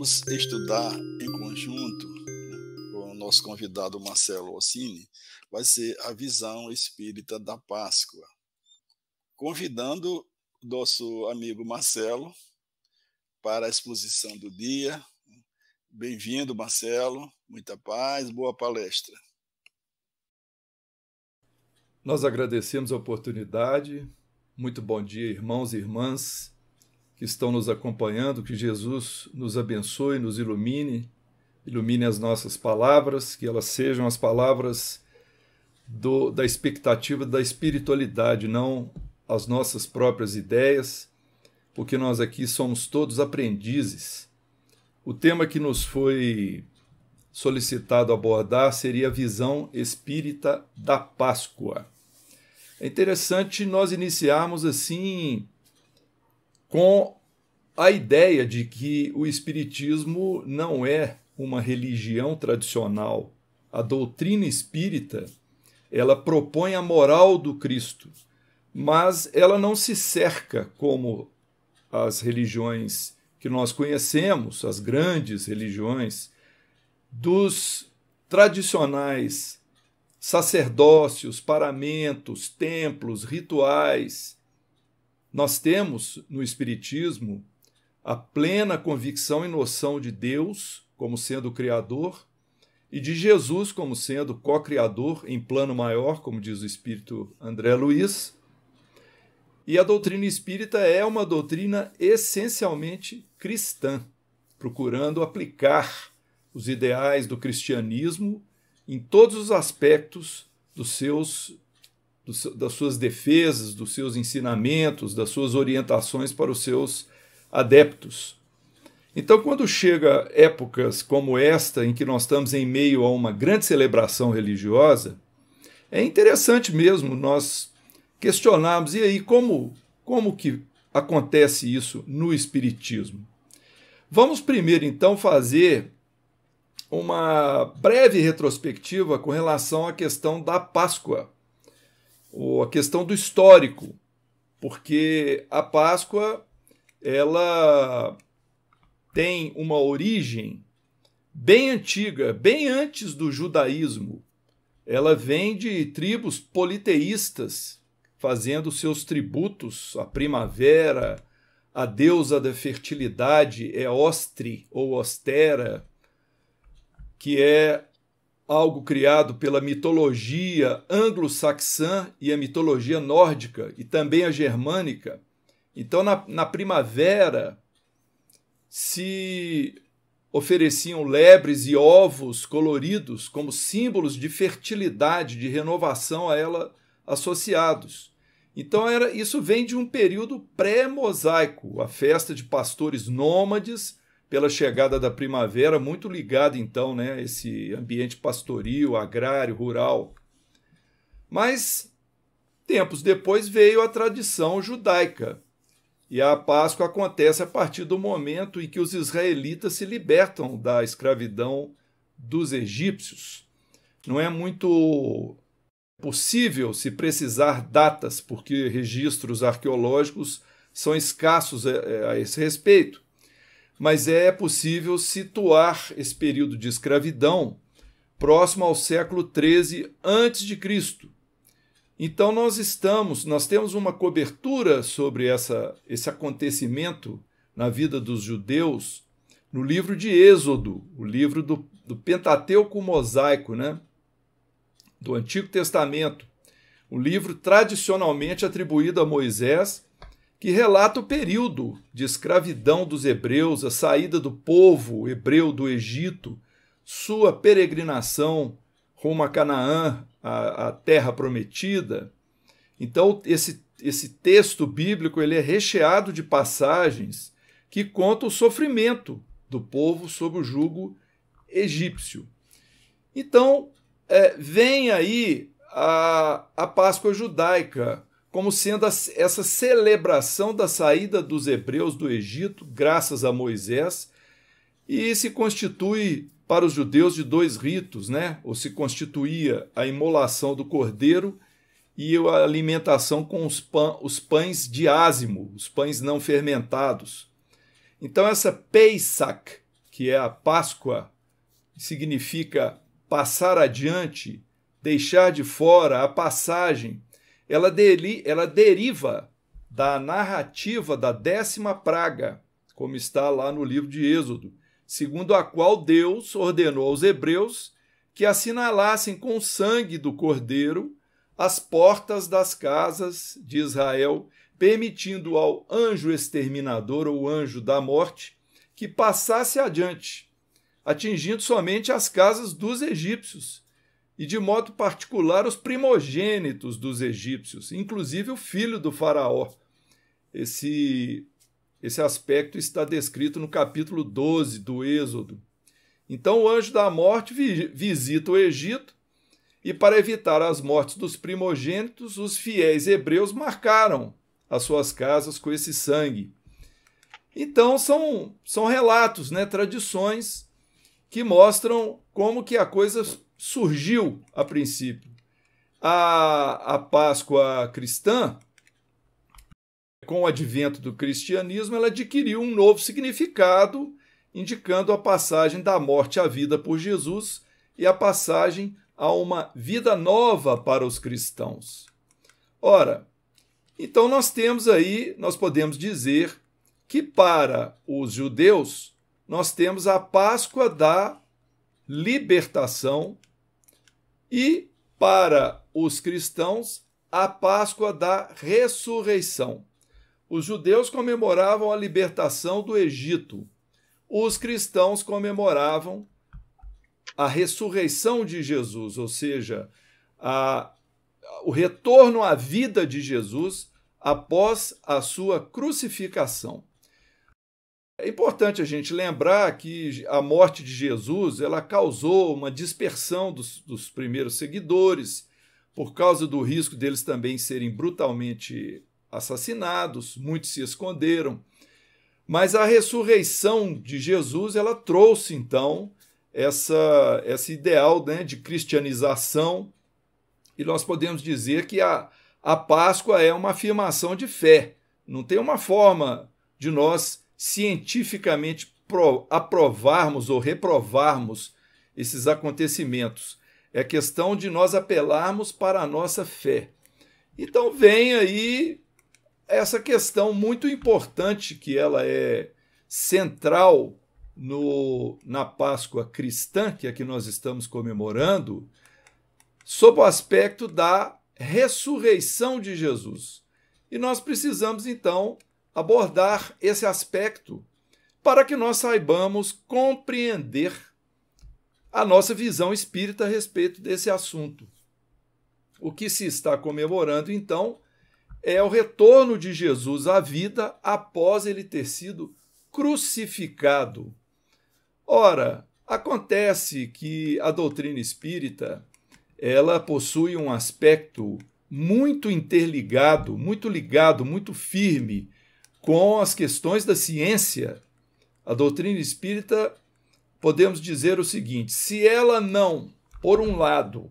vamos estudar em conjunto né, com o nosso convidado Marcelo Ossini, vai ser a visão espírita da Páscoa. Convidando nosso amigo Marcelo para a exposição do dia. Bem-vindo, Marcelo. Muita paz, boa palestra. Nós agradecemos a oportunidade. Muito bom dia, irmãos e irmãs que estão nos acompanhando, que Jesus nos abençoe, nos ilumine, ilumine as nossas palavras, que elas sejam as palavras do, da expectativa da espiritualidade, não as nossas próprias ideias, porque nós aqui somos todos aprendizes. O tema que nos foi solicitado abordar seria a visão espírita da Páscoa. É interessante nós iniciarmos assim com a ideia de que o Espiritismo não é uma religião tradicional. A doutrina espírita ela propõe a moral do Cristo, mas ela não se cerca como as religiões que nós conhecemos, as grandes religiões, dos tradicionais sacerdócios, paramentos, templos, rituais nós temos no Espiritismo a plena convicção e noção de Deus como sendo o Criador e de Jesus como sendo co-criador em plano maior, como diz o espírito André Luiz. E a doutrina espírita é uma doutrina essencialmente cristã, procurando aplicar os ideais do cristianismo em todos os aspectos dos seus do, das suas defesas, dos seus ensinamentos, das suas orientações para os seus adeptos. Então, quando chega épocas como esta, em que nós estamos em meio a uma grande celebração religiosa, é interessante mesmo nós questionarmos e aí como como que acontece isso no espiritismo. Vamos primeiro então fazer uma breve retrospectiva com relação à questão da Páscoa a questão do histórico, porque a Páscoa ela tem uma origem bem antiga, bem antes do judaísmo. Ela vem de tribos politeístas fazendo seus tributos à primavera, a deusa da fertilidade é Ostre ou Ostera, que é algo criado pela mitologia anglo-saxã e a mitologia nórdica e também a germânica. Então, na, na primavera, se ofereciam lebres e ovos coloridos como símbolos de fertilidade, de renovação a ela associados. Então, era, isso vem de um período pré-mosaico, a festa de pastores nômades pela chegada da primavera, muito ligado então, né, esse ambiente pastoril, agrário, rural. Mas tempos depois veio a tradição judaica. E a Páscoa acontece a partir do momento em que os israelitas se libertam da escravidão dos egípcios. Não é muito possível se precisar datas, porque registros arqueológicos são escassos é, é, a esse respeito mas é possível situar esse período de escravidão próximo ao século 13 antes de Cristo. Então nós estamos, nós temos uma cobertura sobre essa, esse acontecimento na vida dos judeus no livro de Êxodo, o livro do, do Pentateuco mosaico, né? do Antigo Testamento, o livro tradicionalmente atribuído a Moisés que relata o período de escravidão dos hebreus, a saída do povo hebreu do Egito, sua peregrinação rumo a Canaã, a, a terra prometida. Então, esse, esse texto bíblico ele é recheado de passagens que contam o sofrimento do povo sob o jugo egípcio. Então, é, vem aí a, a Páscoa judaica, como sendo essa celebração da saída dos hebreus do Egito, graças a Moisés, e se constitui para os judeus de dois ritos, né? Ou se constituía a imolação do cordeiro e a alimentação com os, pan, os pães de ázimo, os pães não fermentados. Então essa Peisak, que é a Páscoa, significa passar adiante, deixar de fora a passagem, ela, deri, ela deriva da narrativa da décima praga, como está lá no livro de Êxodo, segundo a qual Deus ordenou aos hebreus que assinalassem com o sangue do cordeiro as portas das casas de Israel, permitindo ao anjo exterminador ou anjo da morte que passasse adiante, atingindo somente as casas dos egípcios, e de modo particular os primogênitos dos egípcios, inclusive o filho do faraó. Esse esse aspecto está descrito no capítulo 12 do Êxodo. Então o anjo da morte vi visita o Egito e, para evitar as mortes dos primogênitos, os fiéis hebreus marcaram as suas casas com esse sangue. Então são, são relatos, né, tradições que mostram como que a coisa surgiu a princípio. A, a Páscoa cristã, com o advento do cristianismo, ela adquiriu um novo significado, indicando a passagem da morte à vida por Jesus e a passagem a uma vida nova para os cristãos. Ora, então nós temos aí, nós podemos dizer que para os judeus nós temos a Páscoa da libertação e para os cristãos, a Páscoa da ressurreição. Os judeus comemoravam a libertação do Egito. Os cristãos comemoravam a ressurreição de Jesus, ou seja, a, o retorno à vida de Jesus após a sua crucificação. É importante a gente lembrar que a morte de Jesus ela causou uma dispersão dos, dos primeiros seguidores, por causa do risco deles também serem brutalmente assassinados, muitos se esconderam. Mas a ressurreição de Jesus ela trouxe então essa, esse ideal né, de cristianização, e nós podemos dizer que a, a Páscoa é uma afirmação de fé. Não tem uma forma de nós cientificamente aprovarmos ou reprovarmos esses acontecimentos. É questão de nós apelarmos para a nossa fé. Então vem aí essa questão muito importante que ela é central no, na Páscoa cristã, que é que nós estamos comemorando, sob o aspecto da ressurreição de Jesus. E nós precisamos, então, abordar esse aspecto para que nós saibamos compreender a nossa visão espírita a respeito desse assunto. O que se está comemorando, então, é o retorno de Jesus à vida após ele ter sido crucificado. Ora, acontece que a doutrina espírita, ela possui um aspecto muito interligado, muito ligado, muito firme com as questões da ciência, a doutrina espírita, podemos dizer o seguinte: se ela não, por um lado,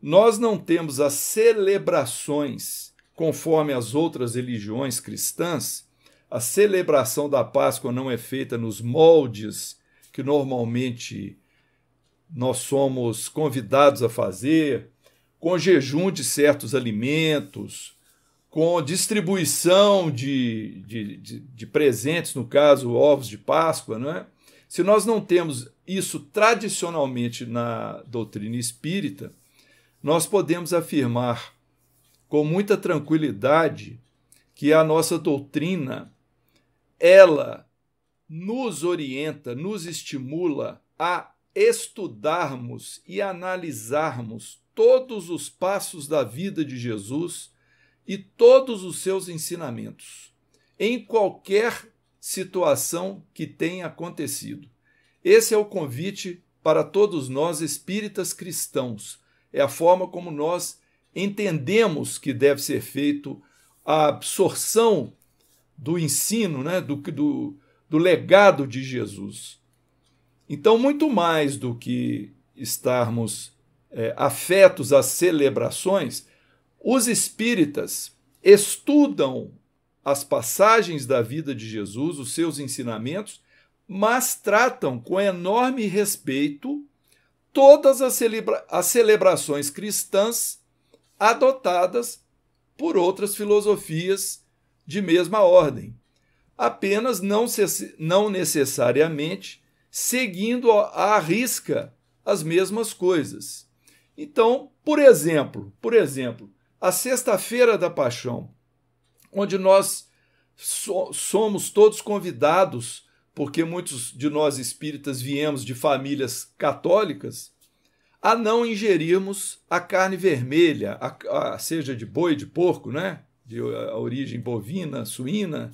nós não temos as celebrações conforme as outras religiões cristãs, a celebração da Páscoa não é feita nos moldes que normalmente nós somos convidados a fazer, com jejum de certos alimentos, com distribuição de, de, de, de presentes, no caso, ovos de Páscoa, não é? Se nós não temos isso tradicionalmente na doutrina espírita, nós podemos afirmar com muita tranquilidade que a nossa doutrina ela nos orienta, nos estimula a estudarmos e analisarmos todos os passos da vida de Jesus e todos os seus ensinamentos, em qualquer situação que tenha acontecido. Esse é o convite para todos nós espíritas cristãos. É a forma como nós entendemos que deve ser feito a absorção do ensino, né, do, do, do legado de Jesus. Então, muito mais do que estarmos é, afetos às celebrações, os espíritas estudam as passagens da vida de Jesus, os seus ensinamentos, mas tratam com enorme respeito todas as, celebra as celebrações cristãs adotadas por outras filosofias de mesma ordem, apenas não, não necessariamente seguindo à risca as mesmas coisas. Então, por exemplo, por exemplo, a Sexta-feira da Paixão, onde nós so somos todos convidados, porque muitos de nós espíritas viemos de famílias católicas, a não ingerirmos a carne vermelha, a, a, seja de boi, de porco, né? de uh, a, origem bovina, suína,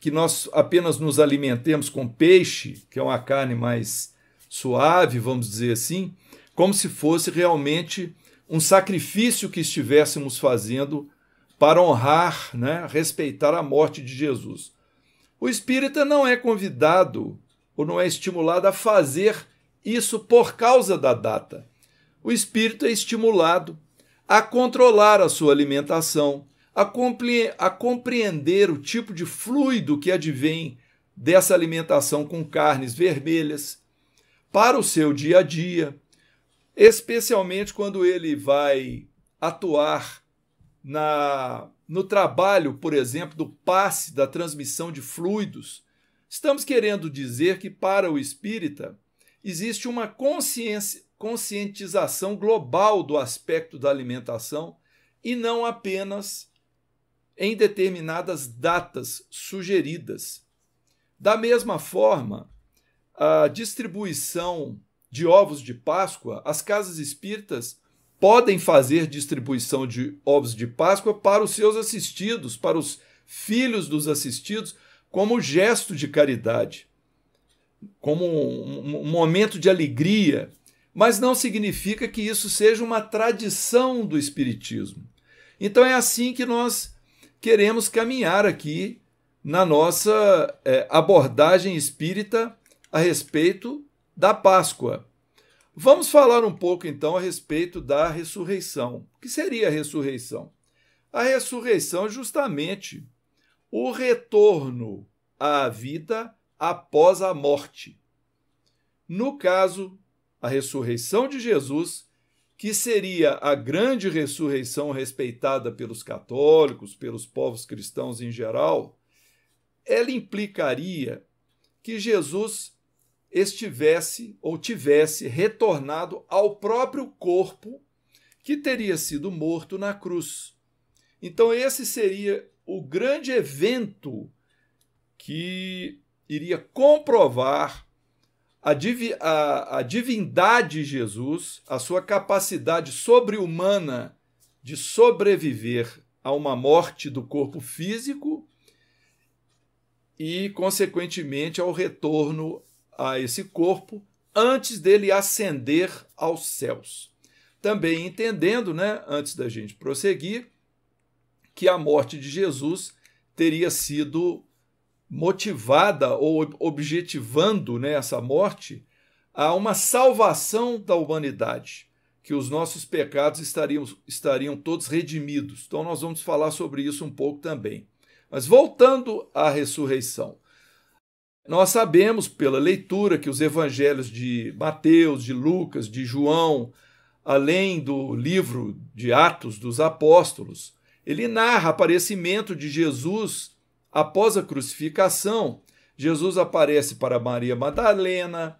que nós apenas nos alimentemos com peixe, que é uma carne mais suave, vamos dizer assim, como se fosse realmente um sacrifício que estivéssemos fazendo para honrar, né, respeitar a morte de Jesus. O espírita não é convidado ou não é estimulado a fazer isso por causa da data. O espírito é estimulado a controlar a sua alimentação, a, compre a compreender o tipo de fluido que advém dessa alimentação com carnes vermelhas para o seu dia a dia, especialmente quando ele vai atuar na, no trabalho, por exemplo, do passe, da transmissão de fluidos. Estamos querendo dizer que, para o espírita, existe uma conscientização global do aspecto da alimentação e não apenas em determinadas datas sugeridas. Da mesma forma, a distribuição de ovos de Páscoa, as casas espíritas podem fazer distribuição de ovos de Páscoa para os seus assistidos, para os filhos dos assistidos, como gesto de caridade, como um, momento de alegria. Mas não significa que isso seja uma tradição do Espiritismo. Então é assim que nós queremos caminhar aqui na nossa eh, abordagem espírita a respeito da Páscoa. Vamos falar um pouco então a respeito da ressurreição. O que seria a ressurreição? A ressurreição é justamente o retorno à vida após a morte. No caso, a ressurreição de Jesus, que seria a grande ressurreição respeitada pelos católicos, pelos povos cristãos em geral, ela implicaria que Jesus estivesse ou tivesse retornado ao próprio corpo que teria sido morto na cruz. Então, esse seria o grande evento que iria comprovar a, divi a, a divindade de Jesus, a sua capacidade sobre-humana de sobreviver a uma morte do corpo físico e, consequentemente, ao retorno a esse corpo antes dele ascender aos céus. Também entendendo, né, antes da gente prosseguir, que a morte de Jesus teria sido motivada ou objetivando né, essa morte a uma salvação da humanidade, que os nossos pecados estariam, estariam todos redimidos. Então, nós vamos falar sobre isso um pouco também. Mas voltando à ressurreição, nós sabemos pela leitura que os evangelhos de Mateus, de Lucas, de João, além do livro de Atos dos Apóstolos, ele narra aparecimento de Jesus após a crucificação. Jesus aparece para Maria Madalena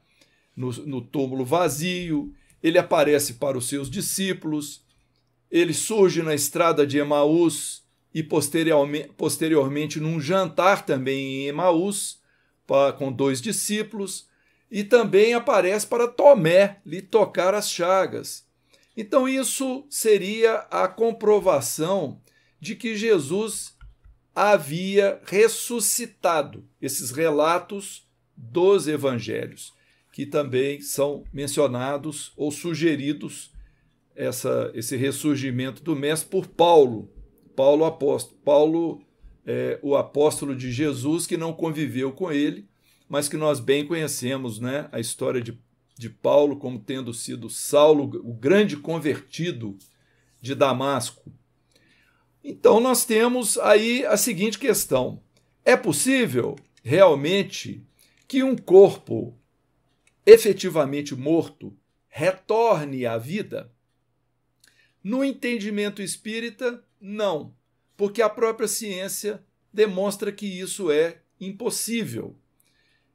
no, no túmulo vazio, ele aparece para os seus discípulos, ele surge na estrada de Emaús e posteriormente, posteriormente num jantar também em Emaús com dois discípulos, e também aparece para Tomé lhe tocar as chagas. Então, isso seria a comprovação de que Jesus havia ressuscitado. Esses relatos dos evangelhos, que também são mencionados ou sugeridos essa, esse ressurgimento do Mestre por Paulo, Paulo apóstolo, Paulo é, o apóstolo de Jesus que não conviveu com ele, mas que nós bem conhecemos né, a história de, de Paulo como tendo sido Saulo, o grande convertido de Damasco. Então nós temos aí a seguinte questão: é possível realmente que um corpo efetivamente morto retorne à vida? No entendimento espírita, não porque a própria ciência demonstra que isso é impossível.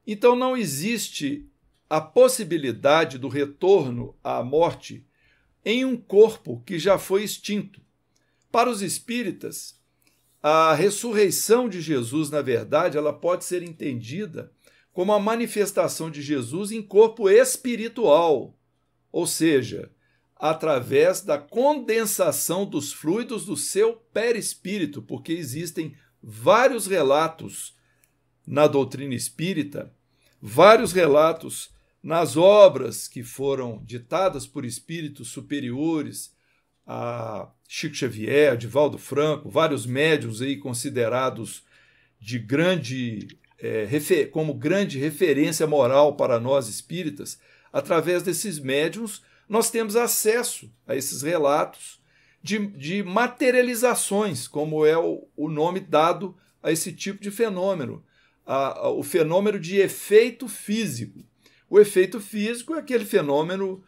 Então não existe a possibilidade do retorno à morte em um corpo que já foi extinto. Para os espíritas, a ressurreição de Jesus, na verdade, ela pode ser entendida como a manifestação de Jesus em corpo espiritual, ou seja, através da condensação dos fluidos do seu perispírito, porque existem vários relatos na doutrina espírita, vários relatos nas obras que foram ditadas por espíritos superiores a Chico Xavier, a Divaldo Franco, vários médiuns aí considerados de grande é, como grande referência moral para nós espíritas, através desses médiuns nós temos acesso a esses relatos de, de materializações, como é o, o, nome dado a esse tipo de fenômeno, a, a, o fenômeno de efeito físico. O efeito físico é aquele fenômeno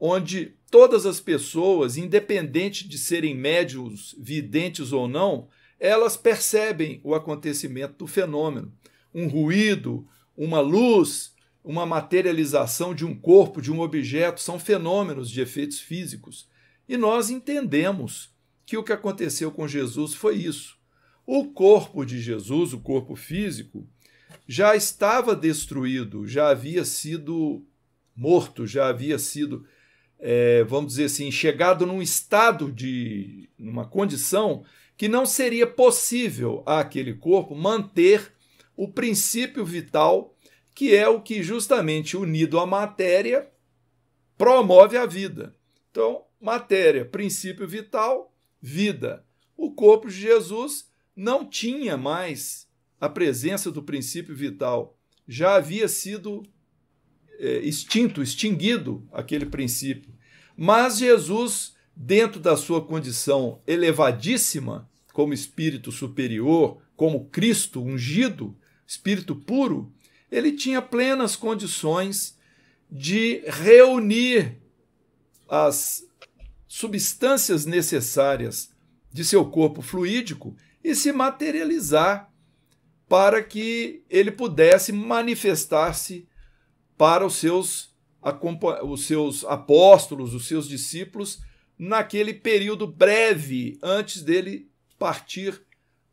onde todas as pessoas, independente de serem médios, videntes ou não, elas percebem o acontecimento do fenômeno. Um ruído, uma luz, uma materialização de um corpo, de um objeto, são fenômenos de efeitos físicos. E nós entendemos que o que aconteceu com Jesus foi isso. O corpo de Jesus, o corpo físico, já estava destruído, já havia sido morto, já havia sido, é, vamos dizer assim, chegado num estado de. numa condição que não seria possível àquele corpo manter o princípio vital que é o que justamente unido à matéria promove a vida. Então, matéria, princípio vital, vida. O corpo de Jesus não tinha mais a presença do princípio vital, já havia sido é, extinto, extinguido aquele princípio. Mas Jesus, dentro da sua condição elevadíssima, como espírito superior, como Cristo ungido, espírito puro, ele tinha plenas condições de reunir as substâncias necessárias de seu corpo fluídico e se materializar para que ele pudesse manifestar-se para os seus, os seus apóstolos, os seus discípulos, naquele período breve antes dele partir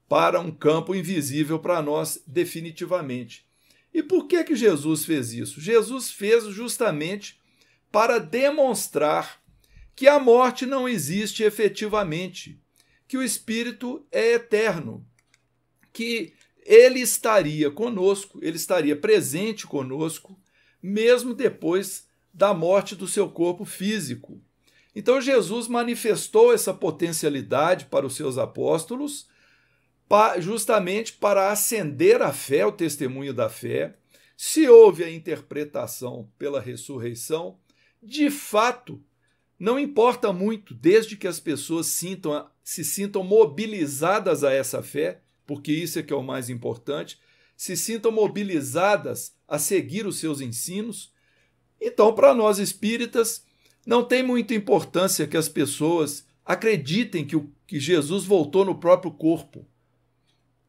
para um campo invisível para nós definitivamente. E por que, que Jesus fez isso? Jesus fez justamente para demonstrar que a morte não existe efetivamente, que o Espírito é eterno, que ele estaria conosco, ele estaria presente conosco, mesmo depois da morte do seu corpo físico. Então Jesus manifestou essa potencialidade para os seus apóstolos pa, justamente para acender a fé, o testemunho da fé. Se houve a interpretação pela ressurreição, de fato, não importa muito, desde que as pessoas sintam, se sintam mobilizadas a essa fé, porque isso é que é o mais importante, se sintam mobilizadas a seguir os seus ensinos. Então, para nós espíritas, não tem muita importância que as pessoas acreditem que, o, que Jesus voltou no próprio corpo.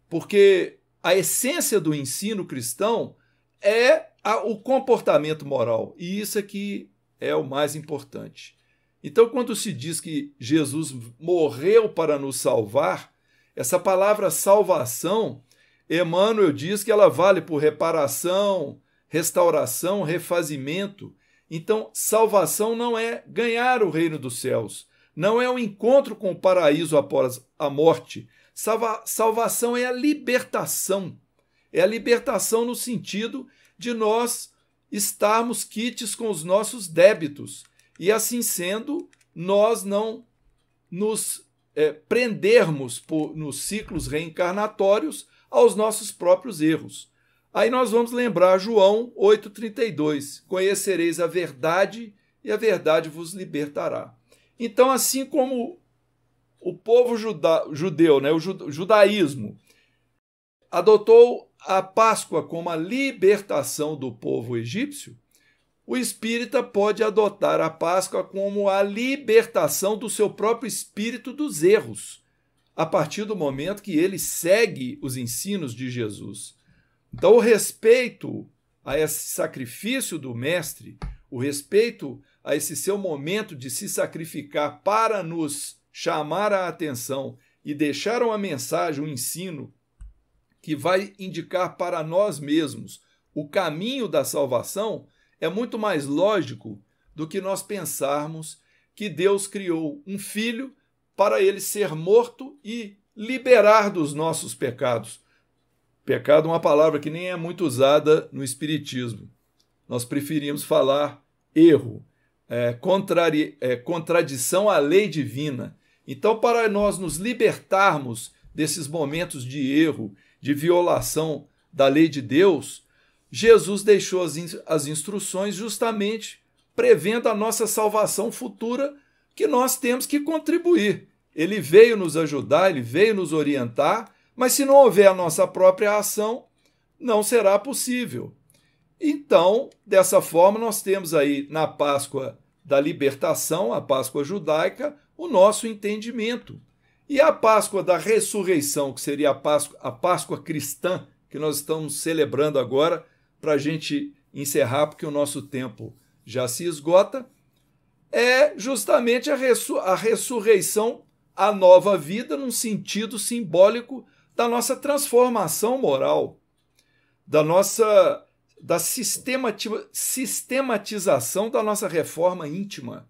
Porque a essência do ensino cristão é a, o comportamento moral. E isso é que é o mais importante. Então, quando se diz que Jesus morreu para nos salvar, essa palavra salvação, Emmanuel diz que ela vale por reparação, restauração, refazimento. Então, salvação não é ganhar o reino dos céus, não é um encontro com o paraíso após a morte, Salva salvação é a libertação. É a libertação no sentido de nós estarmos quites com os nossos débitos. E assim sendo, nós não nos é, prendermos por, nos ciclos reencarnatórios aos nossos próprios erros. Aí nós vamos lembrar João 8,32: Conhecereis a verdade e a verdade vos libertará. Então, assim como o povo juda, judeu, né, o judaísmo, adotou a Páscoa como a libertação do povo egípcio, o espírita pode adotar a Páscoa como a libertação do seu próprio espírito dos erros, a partir do momento que ele segue os ensinos de Jesus. Então, o respeito a esse sacrifício do Mestre, o respeito a esse seu momento de se sacrificar para nos chamar a atenção e deixar uma mensagem, um ensino que vai indicar para nós mesmos o caminho da salvação, é muito mais lógico do que nós pensarmos que Deus criou um filho para ele ser morto e liberar dos nossos pecados. Pecado é uma palavra que nem é muito usada no Espiritismo. Nós preferimos falar erro, é, contrari, é, contradição à lei divina. Então, para nós nos libertarmos desses momentos de erro, de violação da lei de Deus, Jesus deixou as, in as instruções justamente prevendo a nossa salvação futura, que nós temos que contribuir. Ele veio nos ajudar, ele veio nos orientar, mas se não houver a nossa própria ação, não será possível. Então, dessa forma, nós temos aí na Páscoa da libertação, a Páscoa judaica, o nosso entendimento. E a Páscoa da ressurreição, que seria a Páscoa, a Páscoa cristã, que nós estamos celebrando agora, para a gente encerrar, porque o nosso tempo já se esgota, é justamente a, a ressurreição, a nova vida, num sentido simbólico da nossa transformação moral, da nossa da sistematização da nossa reforma íntima.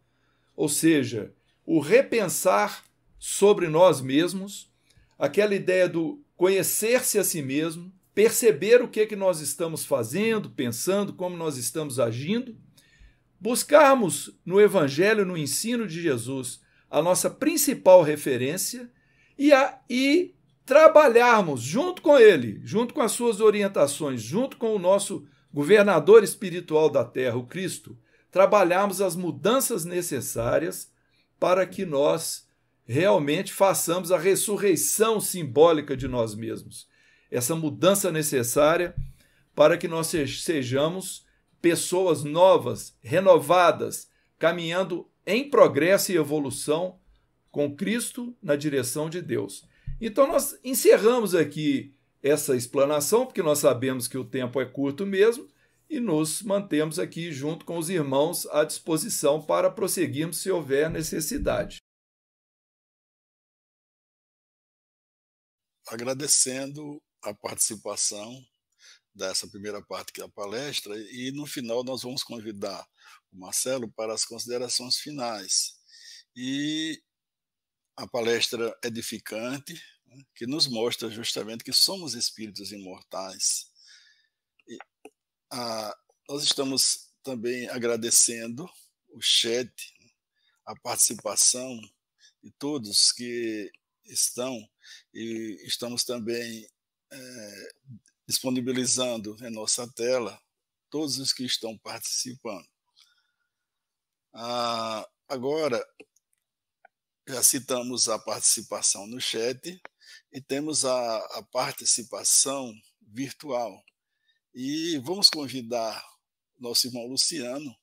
Ou seja, o repensar sobre nós mesmos, aquela ideia do conhecer-se a si mesmo, perceber o que é que nós estamos fazendo, pensando, como nós estamos agindo, buscarmos no evangelho, no ensino de Jesus, a nossa principal referência e, a, e trabalharmos junto com ele, junto com as suas orientações, junto com o nosso governador espiritual da terra, o Cristo, trabalharmos as mudanças necessárias para que nós realmente façamos a ressurreição simbólica de nós mesmos, essa mudança necessária para que nós sejamos pessoas novas, renovadas, caminhando em progresso e evolução com Cristo na direção de Deus. Então nós encerramos aqui essa explanação, porque nós sabemos que o tempo é curto mesmo, e nos mantemos aqui junto com os irmãos à disposição para prosseguirmos se houver necessidade. Agradecendo a participação dessa primeira parte da é palestra e no final nós vamos convidar o Marcelo para as considerações finais. E a palestra edificante, né, que nos mostra justamente que somos espíritos imortais ah, nós estamos também agradecendo o chat, a participação de todos que estão e estamos também é, disponibilizando em nossa tela todos os que estão participando. Ah, agora, já citamos a participação no chat e temos a, a participação virtual. E vamos convidar nosso irmão Luciano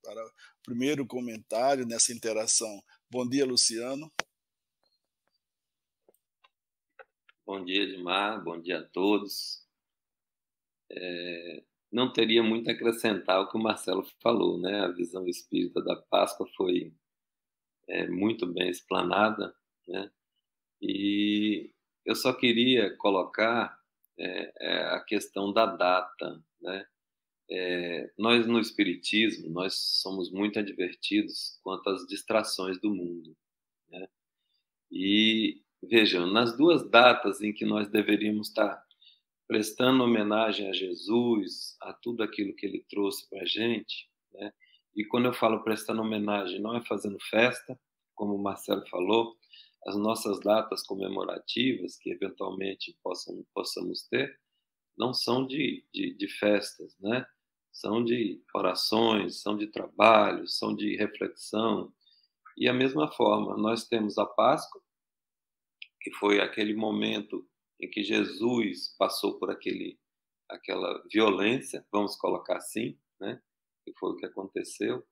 para o primeiro comentário nessa interação. Bom dia, Luciano. Bom dia, Edmar. Bom dia a todos. É, não teria muito a acrescentar ao que o Marcelo falou, né? A visão espírita da Páscoa foi é, muito bem explanada, né? E eu só queria colocar é, é, a questão da data, né? É, nós no espiritismo nós somos muito advertidos quanto às distrações do mundo, né? E vejam nas duas datas em que nós deveríamos estar prestando homenagem a Jesus, a tudo aquilo que Ele trouxe para a gente, né? E quando eu falo prestando homenagem, não é fazendo festa, como o Marcelo falou, as nossas datas comemorativas que eventualmente possam, possamos ter não são de, de, de festas, né? São de orações, são de trabalho, são de reflexão. E a mesma forma, nós temos a Páscoa, que foi aquele momento em que Jesus passou por aquele, aquela violência, vamos colocar assim, né? que foi o que aconteceu,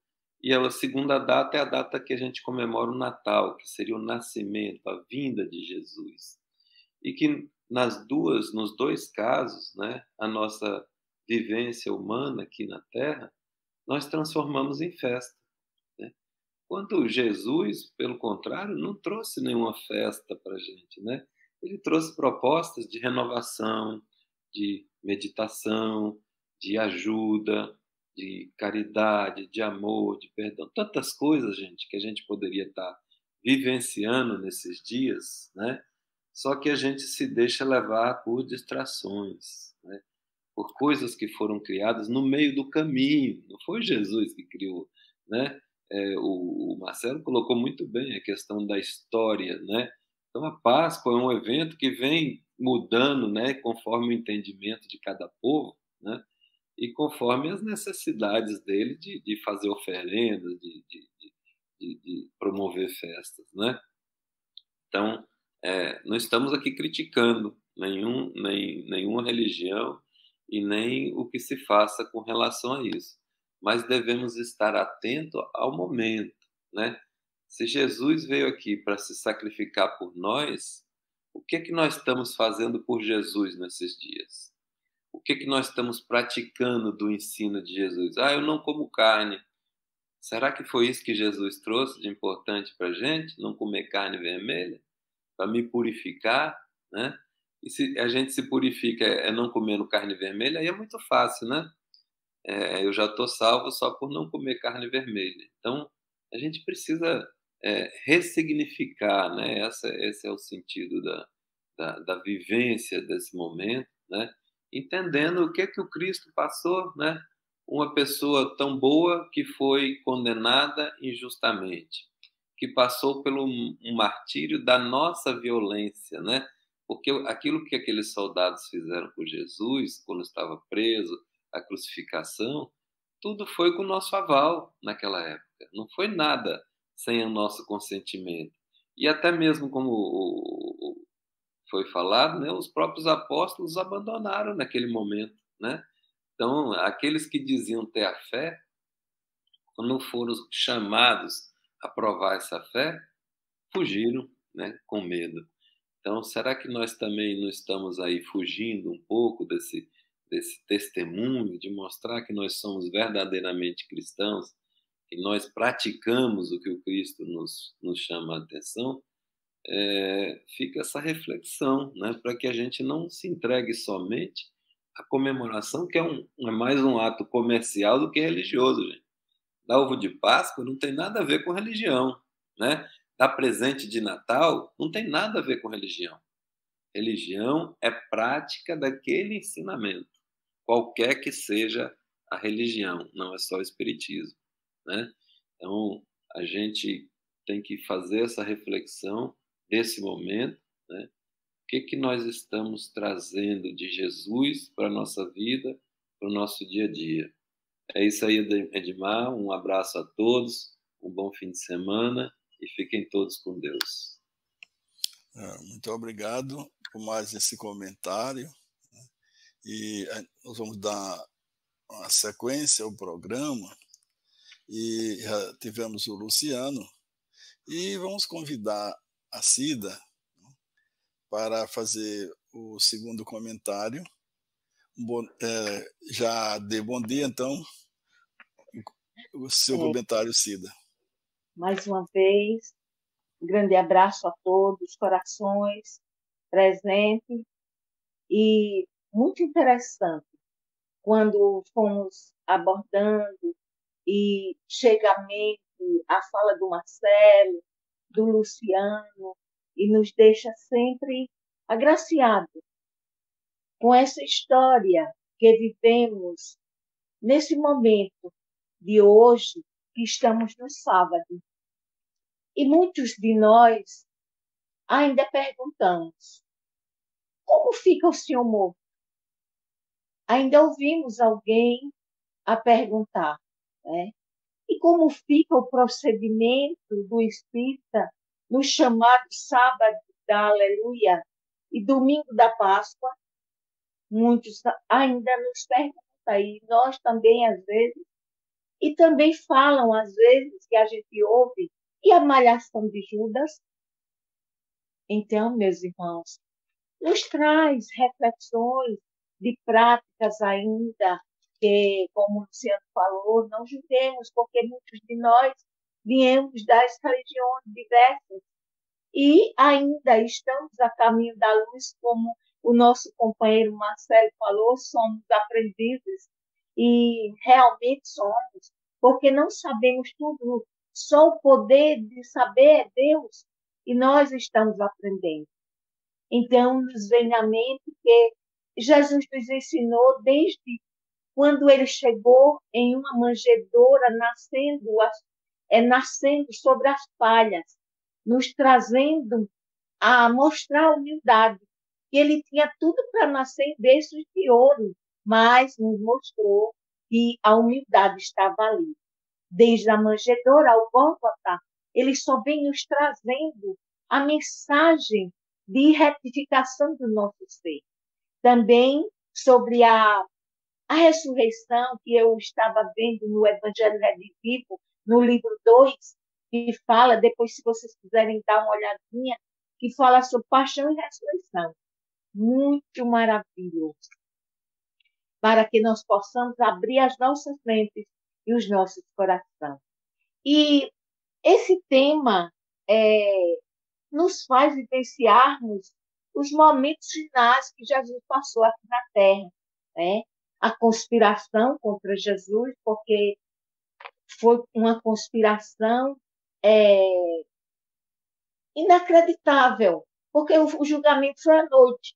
e a segunda data é a data que a gente comemora o Natal, que seria o nascimento, a vinda de Jesus. E que nas duas, nos dois casos, né, a nossa vivência humana aqui na Terra, nós transformamos em festa. Né? Quanto Jesus, pelo contrário, não trouxe nenhuma festa para a gente. Né? Ele trouxe propostas de renovação, de meditação, de ajuda, de caridade, de amor, de perdão, tantas coisas, gente, que a gente poderia estar vivenciando nesses dias, né? Só que a gente se deixa levar por distrações, né? por coisas que foram criadas no meio do caminho. Não foi Jesus que criou, né? É, o, o, Marcelo colocou muito bem a questão da história, né? Então a Páscoa é um evento que vem mudando, né? Conforme o entendimento de cada povo, né? e conforme as necessidades dele de, de fazer oferendas, de, de, de, promover festas, né? Então, é, não estamos aqui criticando nenhum, nem, nenhuma religião e nem o que se faça com relação a isso, mas devemos estar atento ao momento, né? Se Jesus veio aqui para se sacrificar por nós, o que é que nós estamos fazendo por Jesus nesses dias? o que, que nós estamos praticando do ensino de Jesus? Ah, eu não como carne. Será que foi isso que Jesus trouxe de importante para a gente? Não comer carne vermelha? Para me purificar, né? E se a gente se purifica é, é não comendo carne vermelha, aí é muito fácil, né? É, eu já estou salvo só por não comer carne vermelha. Então, a gente precisa é, ressignificar, né? Essa, esse é o sentido da, da, da vivência desse momento, né? entendendo o que que o Cristo passou, né? Uma pessoa tão boa que foi condenada injustamente, que passou pelo um martírio da nossa violência, né? Porque aquilo que aqueles soldados fizeram com Jesus quando estava preso, a crucificação, tudo foi com o nosso aval naquela época. Não foi nada sem o nosso consentimento. E até mesmo como o, foi falado, né, os próprios apóstolos abandonaram naquele momento. Né? Então, aqueles que diziam ter a fé, quando foram chamados a provar essa fé, fugiram né, com medo. Então, será que nós também não estamos aí fugindo um pouco desse, desse testemunho, de mostrar que nós somos verdadeiramente cristãos, que nós praticamos o que o Cristo nos, nos chama a atenção? é, fica essa reflexão, né, para que a gente não se entregue somente à comemoração, que é, um, é mais um ato comercial do que religioso. Gente. Dar ovo de Páscoa não tem nada a ver com religião. Né? Da presente de Natal não tem nada a ver com religião. Religião é prática daquele ensinamento, qualquer que seja a religião, não é só o espiritismo. Né? Então, a gente tem que fazer essa reflexão nesse momento, né? o que, que nós estamos trazendo de Jesus para a nossa vida, para o nosso dia a dia. É isso aí, Edmar. Um abraço a todos, um bom fim de semana e fiquem todos com Deus. É, muito obrigado por mais esse comentário. Né? E é, nós vamos dar uma sequência ao programa. E tivemos o Luciano. E vamos convidar a Cida para fazer o segundo comentário. Bom, é, já dê bom dia, então, o seu é. comentário, Cida. Mais uma vez, um grande abraço a todos, corações presentes e muito interessante quando fomos abordando e chega à mente a fala do Marcelo, do Luciano e nos deixa sempre agraciados com essa história que vivemos nesse momento de hoje que estamos no sábado. E muitos de nós ainda perguntamos: como fica o senhor morto? Ainda ouvimos alguém a perguntar, né? E como fica o procedimento do espírita no chamado sábado da Aleluia e domingo da Páscoa? Muitos ainda nos perguntam, e nós também às vezes, e também falam às vezes que a gente ouve, e a malhação de Judas? Então, meus irmãos, nos traz reflexões de práticas ainda porque, como o Luciano falou, não julguemos, porque muitos de nós viemos das religiões diversas e ainda estamos a caminho da luz, como o nosso companheiro Marcelo falou, somos aprendizes e realmente somos, porque não sabemos tudo, só o poder de saber é Deus e nós estamos aprendendo. Então, nos vem à mente que Jesus nos ensinou desde quando ele chegou em uma manjedoura nascendo, as, é, nascendo sobre as palhas, nos trazendo a mostrar a humildade. Que ele tinha tudo para nascer em berços de ouro, mas nos mostrou que a humildade estava ali. Desde a manjedoura ao Gólgota, ele só vem nos trazendo a mensagem de retificação do nosso ser. Também sobre a a ressurreição que eu estava vendo no Evangelho Redivivo, no livro 2, que fala, depois se vocês quiserem dar uma olhadinha, que fala sobre paixão e ressurreição. Muito maravilhoso. Para que nós possamos abrir as nossas mentes e os nossos corações. E esse tema é, nos faz vivenciarmos os momentos finais que Jesus passou aqui na Terra. Né? a conspiração contra Jesus, porque foi uma conspiração é, inacreditável, porque o, o julgamento foi à noite.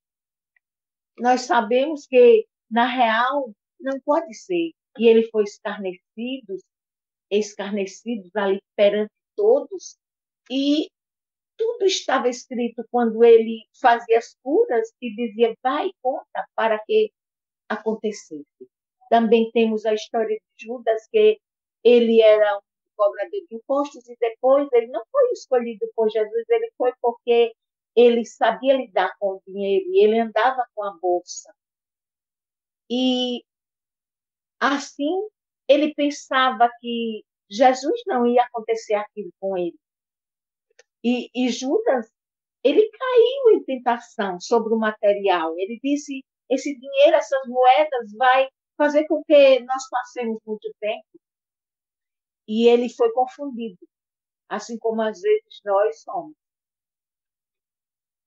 Nós sabemos que, na real, não pode ser. E ele foi escarnecido, escarnecido ali perante todos, e tudo estava escrito quando ele fazia as curas e dizia, vai, conta, para que acontecesse. Também temos a história de Judas, que ele era um cobrador de impostos e depois ele não foi escolhido por Jesus, ele foi porque ele sabia lidar com o dinheiro, ele andava com a bolsa. E assim ele pensava que Jesus não ia acontecer aquilo com ele. E, e Judas, ele caiu em tentação sobre o material. Ele disse: esse dinheiro, essas moedas, vai fazer com que nós passemos muito tempo. E ele foi confundido, assim como às vezes nós somos.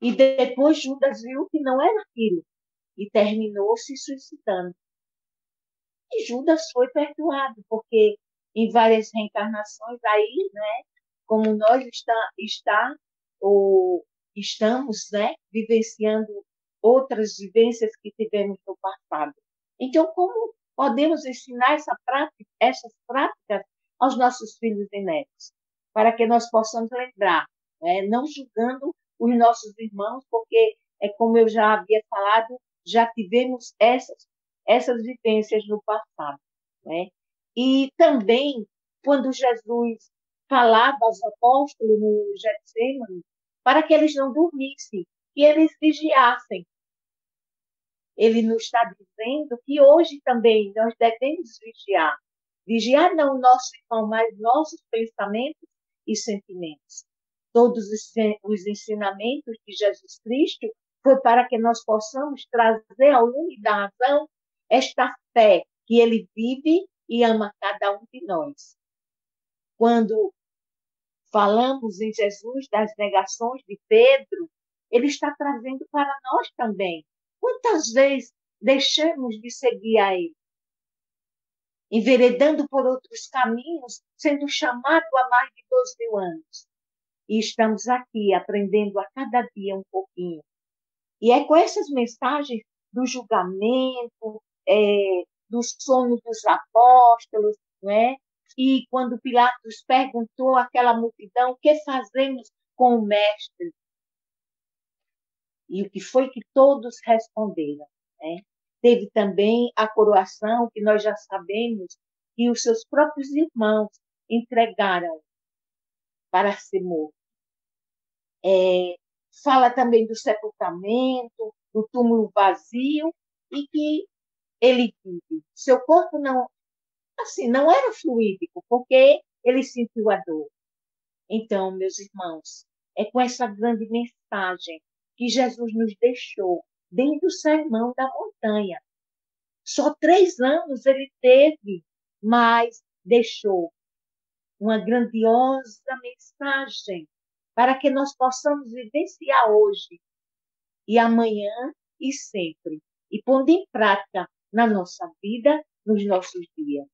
E depois Judas viu que não era aquilo e terminou se suicidando. E Judas foi perdoado, porque em várias reencarnações aí, né, como nós está, está ou estamos, né, vivenciando outras vivências que tivemos no passado. Então, como podemos ensinar essa prática, essas práticas aos nossos filhos e netos, para que nós possamos lembrar, né? não julgando os nossos irmãos, porque é como eu já havia falado, já tivemos essas essas vivências no passado, né? E também quando Jesus falava aos apóstolos no Getsemane, para que eles não dormissem, que eles vigiassem, ele nos está dizendo que hoje também nós devemos vigiar. Vigiar não o nosso irmão, mas nossos pensamentos e sentimentos. Todos os ensinamentos de Jesus Cristo foi para que nós possamos trazer ao mundo da razão esta fé que ele vive e ama cada um de nós. Quando falamos em Jesus das negações de Pedro, ele está trazendo para nós também Quantas vezes deixamos de seguir a Ele? Enveredando por outros caminhos, sendo chamado há mais de dois mil anos. E estamos aqui aprendendo a cada dia um pouquinho. E é com essas mensagens do julgamento, é, do sono dos apóstolos, não é? E quando Pilatos perguntou àquela multidão, o que fazemos com o mestre? E o que foi que todos responderam? Né? Teve também a coroação, que nós já sabemos que os seus próprios irmãos entregaram para ser morto. É, fala também do sepultamento, do túmulo vazio, e que ele vive. Seu corpo não, assim, não era fluídico, porque ele sentiu a dor. Então, meus irmãos, é com essa grande mensagem que Jesus nos deixou, dentro do sermão da montanha. Só três anos ele teve, mas deixou uma grandiosa mensagem para que nós possamos vivenciar hoje e amanhã e sempre, e pondo em prática na nossa vida, nos nossos dias.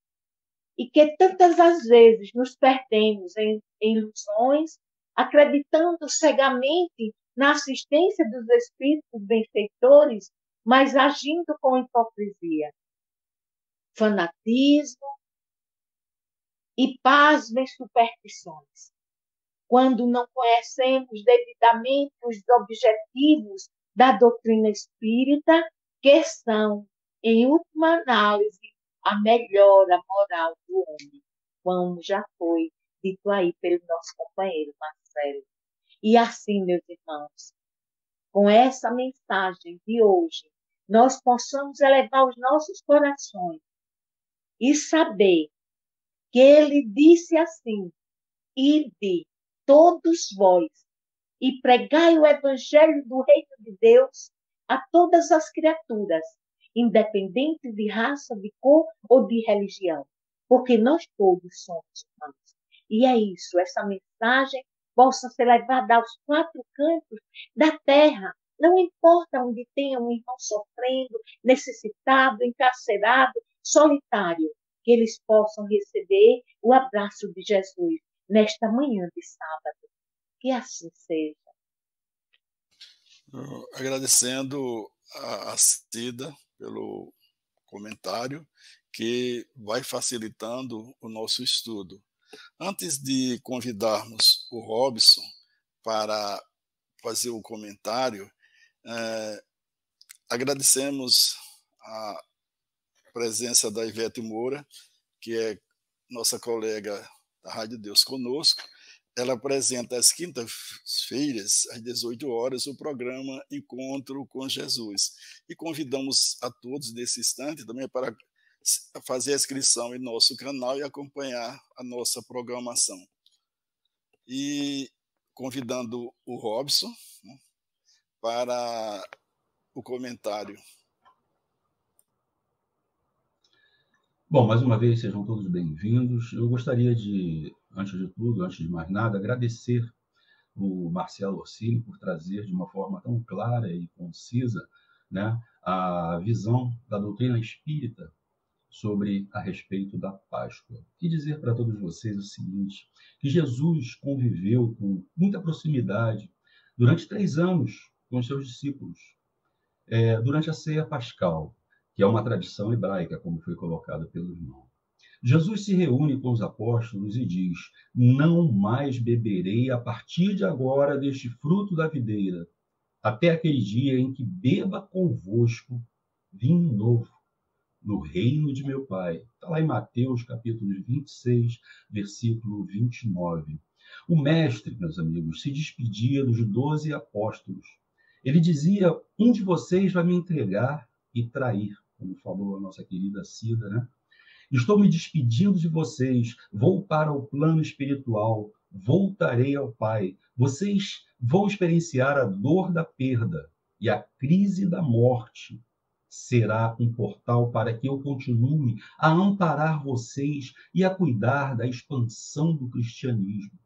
E que tantas as vezes nos perdemos em, em ilusões, acreditando cegamente na assistência dos espíritos benfeitores, mas agindo com hipocrisia, fanatismo e pasmem superstições. Quando não conhecemos devidamente os objetivos da doutrina espírita, que são, em última análise, a melhora moral do homem, como já foi dito aí pelo nosso companheiro Marcelo. E assim, meus irmãos, com essa mensagem de hoje, nós possamos elevar os nossos corações e saber que ele disse assim: Ide todos vós e pregai o evangelho do reino de Deus a todas as criaturas, independente de raça, de cor ou de religião, porque nós todos somos humanos. E é isso, essa mensagem possa ser levada aos quatro cantos da terra. Não importa onde tenha um irmão sofrendo, necessitado, encarcerado, solitário, que eles possam receber o abraço de Jesus nesta manhã de sábado. Que assim seja. Agradecendo a Cida pelo comentário que vai facilitando o nosso estudo. Antes de convidarmos o Robson para fazer o comentário, é, agradecemos a presença da Ivete Moura, que é nossa colega da Rádio Deus conosco. Ela apresenta às quintas-feiras, às 18 horas, o programa Encontro com Jesus. E convidamos a todos nesse instante também para fazer a inscrição em nosso canal e acompanhar a nossa programação. E convidando o Robson né, para o comentário. Bom, mais uma vez, sejam todos bem-vindos. Eu gostaria de, antes de tudo, antes de mais nada, agradecer o Marcelo Orsini por trazer de uma forma tão clara e concisa né, a visão da doutrina espírita sobre a respeito da Páscoa e dizer para todos vocês o seguinte: que Jesus conviveu com muita proximidade durante três anos com os seus discípulos é, durante a ceia pascal, que é uma tradição hebraica, como foi colocado pelo irmão. Jesus se reúne com os apóstolos e diz: Não mais beberei a partir de agora deste fruto da videira, até aquele dia em que beba convosco vinho novo no reino de meu Pai. Está lá em Mateus, capítulo 26, versículo 29. O Mestre, meus amigos, se despedia dos doze apóstolos. Ele dizia: Um de vocês vai me entregar e trair, como falou a nossa querida Cida, né? Estou me despedindo de vocês, vou para o plano espiritual, voltarei ao Pai. Vocês vão experienciar a dor da perda e a crise da morte será um portal para que eu continue a amparar vocês e a cuidar da expansão do cristianismo.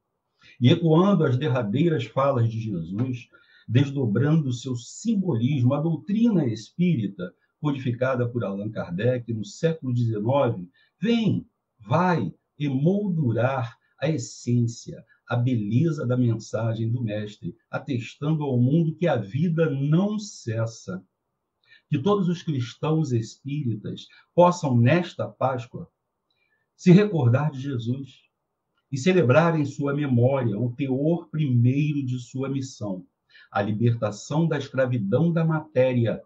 E ecoando as derradeiras falas de Jesus, desdobrando seu simbolismo, a doutrina espírita, codificada por Allan Kardec no século XIX, vem, vai emoldurar a essência, a beleza da mensagem do Mestre, atestando ao mundo que a vida não cessa que todos os cristãos espíritas possam, nesta Páscoa, se recordar de Jesus e celebrar em sua memória o teor primeiro de sua missão, a libertação da escravidão da matéria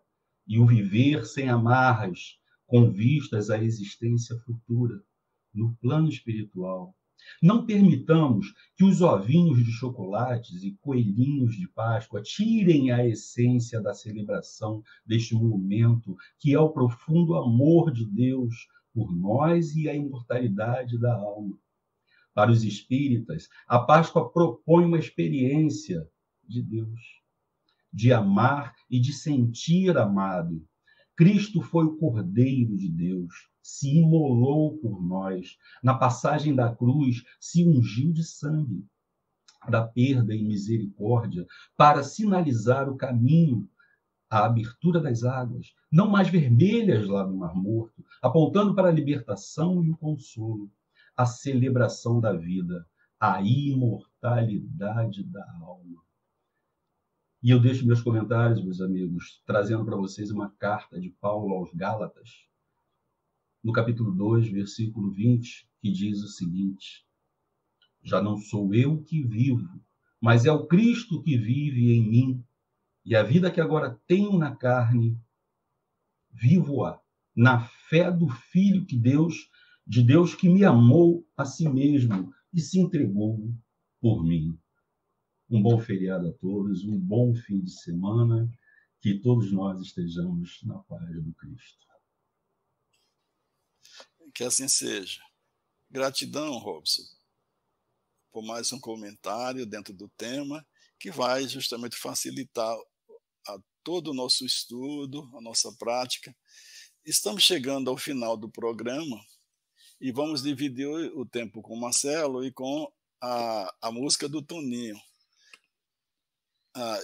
e o viver sem amarras, com vistas à existência futura, no plano espiritual, não permitamos que os ovinhos de chocolates e coelhinhos de Páscoa tirem a essência da celebração deste momento, que é o profundo amor de Deus por nós e a imortalidade da alma. Para os espíritas, a Páscoa propõe uma experiência de Deus, de amar e de sentir amado, Cristo foi o Cordeiro de Deus, se imolou por nós, na passagem da cruz se ungiu de sangue da perda e misericórdia para sinalizar o caminho à abertura das águas, não mais vermelhas lá no Mar Morto, apontando para a libertação e o consolo, a celebração da vida, a imortalidade da alma. E eu deixo meus comentários, meus amigos, trazendo para vocês uma carta de Paulo aos Gálatas, no capítulo 2, versículo 20, que diz o seguinte: Já não sou eu que vivo, mas é o Cristo que vive em mim. E a vida que agora tenho na carne, vivo-a na fé do Filho que Deus, de Deus que me amou a si mesmo e se entregou por mim. Um bom feriado a todos, um bom fim de semana, que todos nós estejamos na paz do Cristo. Que assim seja. Gratidão, Robson, por mais um comentário dentro do tema que vai justamente facilitar a todo o nosso estudo, a nossa prática. Estamos chegando ao final do programa e vamos dividir o tempo com o Marcelo e com a, a música do Toninho. Ah,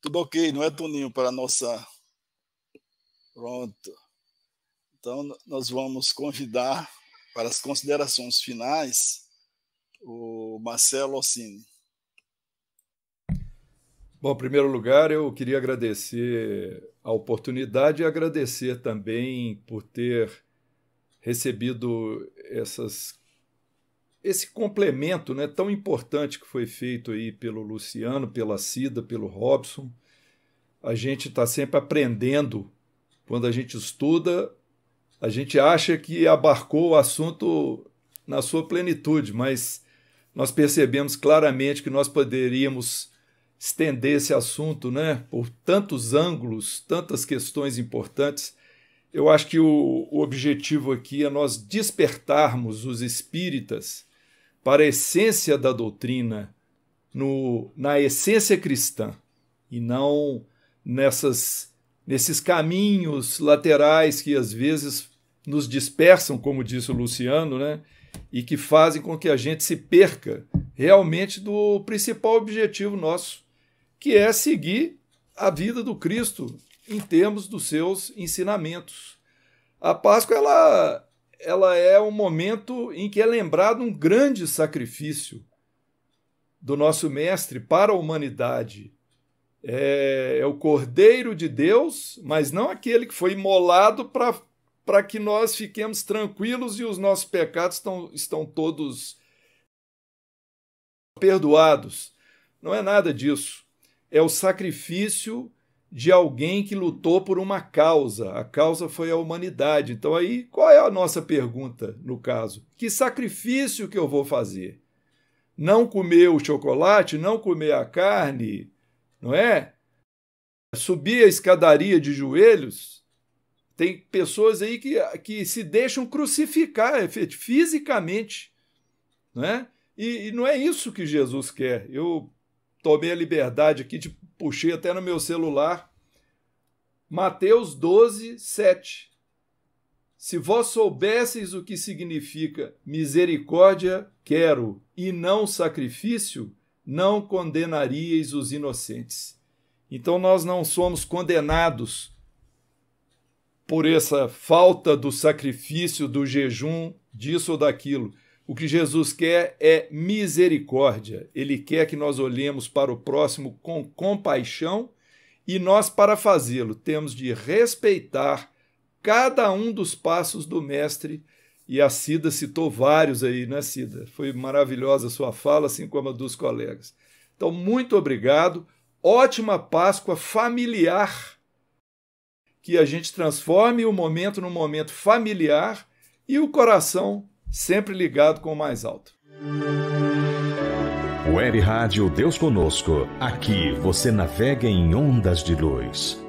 tudo ok, não é, Toninho, para a nossa. Pronto. Então, nós vamos convidar para as considerações finais o Marcelo Ossini. Bom, em primeiro lugar, eu queria agradecer a oportunidade e agradecer também por ter recebido essas esse complemento né, tão importante que foi feito aí pelo Luciano, pela Cida, pelo Robson, a gente está sempre aprendendo. Quando a gente estuda, a gente acha que abarcou o assunto na sua plenitude, mas nós percebemos claramente que nós poderíamos estender esse assunto né, por tantos ângulos, tantas questões importantes. Eu acho que o, o objetivo aqui é nós despertarmos os espíritas para a essência da doutrina, no, na essência cristã, e não nessas, nesses caminhos laterais que às vezes nos dispersam, como disse o Luciano, né? e que fazem com que a gente se perca realmente do principal objetivo nosso, que é seguir a vida do Cristo em termos dos seus ensinamentos. A Páscoa ela ela é um momento em que é lembrado um grande sacrifício do nosso mestre para a humanidade. É, é o Cordeiro de Deus, mas não aquele que foi imolado para que nós fiquemos tranquilos e os nossos pecados estão, estão todos perdoados. Não é nada disso. É o sacrifício de alguém que lutou por uma causa. A causa foi a humanidade. Então, aí, qual é a nossa pergunta no caso? Que sacrifício que eu vou fazer? Não comer o chocolate, não comer a carne, não é? Subir a escadaria de joelhos. Tem pessoas aí que, que se deixam crucificar fisicamente, não é? E, e não é isso que Jesus quer. Eu tomei a liberdade aqui de puxei até no meu celular. Mateus 12, 7. Se vós soubesseis o que significa misericórdia, quero, e não sacrifício, não condenaríeis os inocentes. Então nós não somos condenados por essa falta do sacrifício, do jejum, disso ou daquilo. O que Jesus quer é misericórdia. Ele quer que nós olhemos para o próximo com compaixão e nós, para fazê-lo, temos de respeitar cada um dos passos do Mestre. E a Cida citou vários aí, né, Cida? Foi maravilhosa a sua fala, assim como a dos colegas. Então, muito obrigado. Ótima Páscoa familiar. Que a gente transforme o momento num momento familiar e o coração sempre ligado com o mais alto. Web Rádio Deus Conosco. Aqui você navega em ondas de luz.